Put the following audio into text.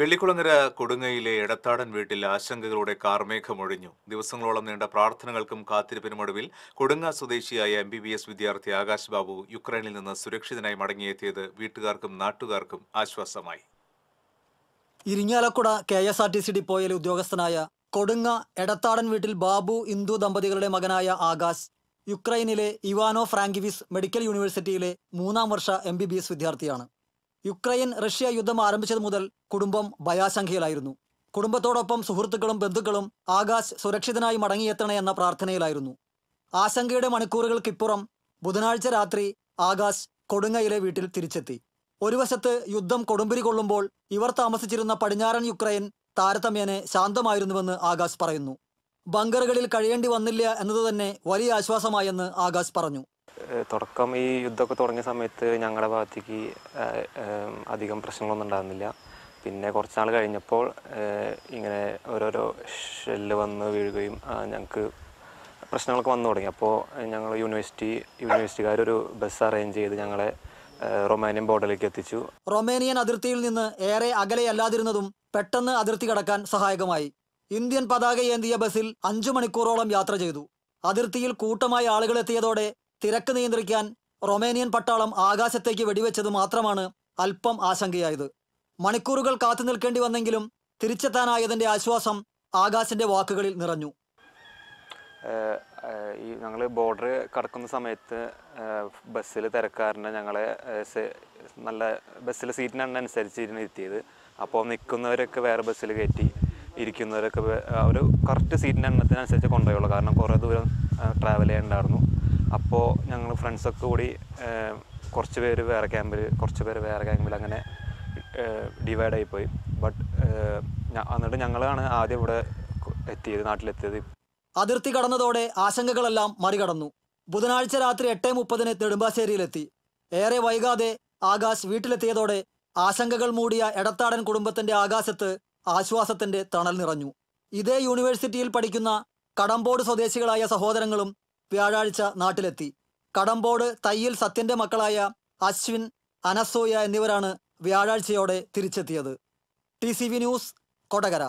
വെള്ളിക്കുളങ്ങര കൊടുങ്ങയിലെ എടത്താടൻ വീട്ടിൽ ആശങ്കകളോടെ കാർമേഘമൊഴിഞ്ഞു ദിവസങ്ങളോളം നീണ്ട പ്രാർത്ഥനകൾക്കും കാത്തിരിപ്പിനും ഒടുവിൽ കൊടുങ്ങ സ്വദേശിയായ എം ബി ബി എസ് വിദ്യാർത്ഥി ആകാശ് ബാബു യുക്രൈനിൽ നിന്ന് സുരക്ഷിതനായി മടങ്ങിയെത്തിയത് വീട്ടുകാർക്കും നാട്ടുകാർക്കും ആശ്വാസമായി Irinjalakuda K S R T C ഡിപ്പോയിലെ ഉദ്യോഗസ്ഥനായ കൊടുങ്ങ എടത്താടൻ വീട്ടിൽ ബാബു ഇന്ദു ദമ്പതികളുടെ മകനായ ആകാശ് യുക്രൈനിലെ ഇവാനോ ഫ്രാങ്കിവിസ് മെഡിക്കൽ യൂണിവേഴ്സിറ്റിയിലെ മൂന്നാം വർഷ എം ബി ബി എസ് വിദ്യാർത്ഥിയാണ് യുക്രൈൻ റഷ്യ യുദ്ധം ആരംഭിച്ചത് മുതൽ കുടുംബം ഭയാശങ്കയിലായിരുന്നു കുടുംബത്തോടൊപ്പം സുഹൃത്തുക്കളും ബന്ധുക്കളും ആകാശ് സുരക്ഷിതനായി മടങ്ങിയെത്തണേ എന്ന പ്രാർത്ഥനയിലായിരുന്നു ആശങ്കയുടെ മണിക്കൂറുകൾക്കിപ്പുറം ബുധനാഴ്ച രാത്രി ആകാശ് കൊടുങ്ങയിലെ വീട്ടിൽ തിരിച്ചെത്തി ഒരു വശത്ത് യുദ്ധം കൊടുമ്പിരി കൊള്ളുമ്പോൾ ഇവർ താമസിച്ചിരുന്ന പടിഞ്ഞാറൻ യുക്രൈൻ താരതമ്യേനെ ശാന്തമായിരുന്നുവെന്ന് ആകാശ് പറയുന്നു ബങ്കറുകളിൽ കഴിയേണ്ടി വന്നില്ല എന്നത് തന്നെ വലിയ ആശ്വാസമായെന്ന് ആകാശ് പറഞ്ഞു തുടക്കം ഈ യുദ്ധമൊക്കെ തുടങ്ങിയ സമയത്ത് ഞങ്ങളുടെ ഭാഗത്തേക്ക് അധികം പ്രശ്നങ്ങളൊന്നും ഉണ്ടാകുന്നില്ല പിന്നെ കുറച്ച് നാൾ കഴിഞ്ഞപ്പോൾ ഇങ്ങനെ ഓരോരോ ഷെല്ല് വന്ന് വീഴുകയും ഞങ്ങൾക്ക് പ്രശ്നങ്ങളൊക്കെ വന്നു തുടങ്ങി അപ്പോൾ ഞങ്ങൾ യൂണിവേഴ്സിറ്റി യൂണിവേഴ്സിറ്റിക്കാരൊരു ബസ് അറേഞ്ച് ചെയ്ത് ഞങ്ങളെ റൊമാനിയൻ ബോർഡറിലേക്ക് എത്തിച്ചു റൊമാനിയൻ അതിർത്തിയിൽ നിന്ന് ഏറെ അകലെയല്ലാതിരുന്നതും പെട്ടെന്ന് അതിർത്തി കടക്കാൻ സഹായകമായി ഇന്ത്യൻ പതാക ഏന്തിയ ബസ്സിൽ അഞ്ചു മണിക്കൂറോളം യാത്ര ചെയ്തു അതിർത്തിയിൽ കൂട്ടമായി ആളുകൾ എത്തിയതോടെ തിരക്ക് നിയന്ത്രിക്കാൻ റൊമേനിയൻ പട്ടാളം ആകാശത്തേക്ക് വെടിവെച്ചത് മാത്രമാണ് അല്പം ആശങ്കയായത് മണിക്കൂറുകൾ കാത്തു നിൽക്കേണ്ടി വന്നെങ്കിലും തിരിച്ചെത്താനായതിൻ്റെ ആശ്വാസം ആകാശിൻ്റെ വാക്കുകളിൽ നിറഞ്ഞു ഈ ഞങ്ങൾ ബോർഡർ കടക്കുന്ന സമയത്ത് ബസ്സിൽ തിരക്കാരനെ ഞങ്ങളെ നല്ല ബസ്സിലെ സീറ്റിനാണ് അനുസരിച്ച് ഇരുന്ന് ഇരുത്തിയത് അപ്പോൾ നിൽക്കുന്നവരൊക്കെ വേറെ ബസ്സിൽ കയറ്റി ഇരിക്കുന്നവരൊക്കെ അവർ കറക്റ്റ് സീറ്റിൻ്റെ എണ്ണത്തിനനുസരിച്ച് കൊണ്ടുപോയുള്ളൂ കാരണം കുറേ ദൂരം ട്രാവൽ ചെയ്യണ്ടായിരുന്നു അപ്പോൾ ഞങ്ങൾ ഫ്രണ്ട്സൊക്കെ കൂടി കുറച്ച് പേര് വേറെ ക്യാമ്പിൽ കുറച്ച് പേര് വേറെ ക്യാമ്പിൽ അങ്ങനെ ഡിവൈഡായി പോയി ബട്ട് എന്നിട്ട് ഞങ്ങളാണ് ആദ്യം ഇവിടെ എത്തിയത് നാട്ടിലെത്തിയത് അതിർത്തി കടന്നതോടെ ആശങ്കകളെല്ലാം മറികടന്നു ബുധനാഴ്ച രാത്രി എട്ടേ മുപ്പതിന് നെടുമ്പാശ്ശേരിയിലെത്തി ഏറെ വൈകാതെ ആകാശ് വീട്ടിലെത്തിയതോടെ ആശങ്കകൾ മൂടിയ എടത്താടൻ കുടുംബത്തിന്റെ ആകാശത്ത് ആശ്വാസത്തിന്റെ തണൽ നിറഞ്ഞു ഇതേ യൂണിവേഴ്സിറ്റിയിൽ പഠിക്കുന്ന കടമ്പോട് സ്വദേശികളായ സഹോദരങ്ങളും വ്യാഴാഴ്ച നാട്ടിലെത്തി കടമ്പോട് തയ്യിൽ സത്യന്റെ മക്കളായ അശ്വിൻ അനസോയ എന്നിവരാണ് വ്യാഴാഴ്ചയോടെ തിരിച്ചെത്തിയത് ടി ന്യൂസ് കൊടകര